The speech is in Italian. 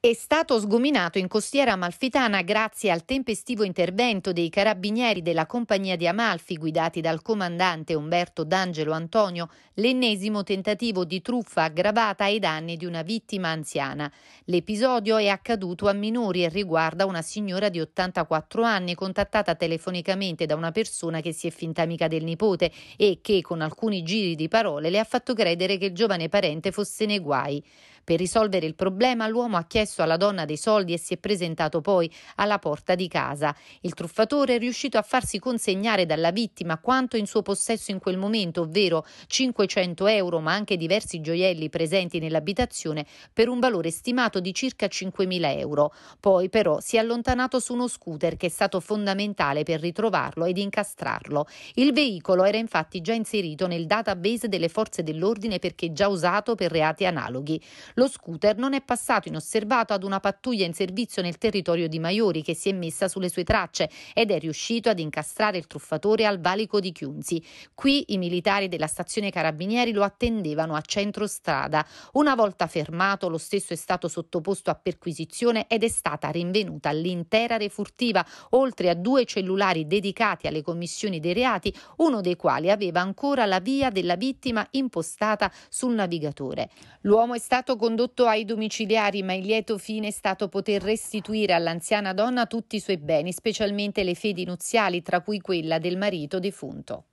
è stato sgominato in costiera amalfitana grazie al tempestivo intervento dei carabinieri della compagnia di Amalfi guidati dal comandante Umberto D'Angelo Antonio, l'ennesimo tentativo di truffa aggravata ai danni di una vittima anziana. L'episodio è accaduto a minori e riguarda una signora di 84 anni contattata telefonicamente da una persona che si è finta amica del nipote e che con alcuni giri di parole le ha fatto credere che il giovane parente fosse nei guai. Per risolvere il problema l'uomo ha chiesto alla donna dei soldi e si è presentato poi alla porta di casa. Il truffatore è riuscito a farsi consegnare dalla vittima quanto in suo possesso in quel momento, ovvero 500 euro, ma anche diversi gioielli presenti nell'abitazione per un valore stimato di circa 5.000 euro. Poi però si è allontanato su uno scooter che è stato fondamentale per ritrovarlo ed incastrarlo. Il veicolo era infatti già inserito nel database delle forze dell'ordine perché già usato per reati analoghi. Lo scooter non è passato inosservato ad una pattuglia in servizio nel territorio di Maiori che si è messa sulle sue tracce ed è riuscito ad incastrare il truffatore al valico di Chiunzi. Qui i militari della stazione Carabinieri lo attendevano a centro strada. Una volta fermato, lo stesso è stato sottoposto a perquisizione ed è stata rinvenuta l'intera refurtiva, oltre a due cellulari dedicati alle commissioni dei reati, uno dei quali aveva ancora la via della vittima impostata sul navigatore. L'uomo è stato condotto ai domiciliari, ma il lieto fine è stato poter restituire all'anziana donna tutti i suoi beni, specialmente le fedi nuziali, tra cui quella del marito defunto.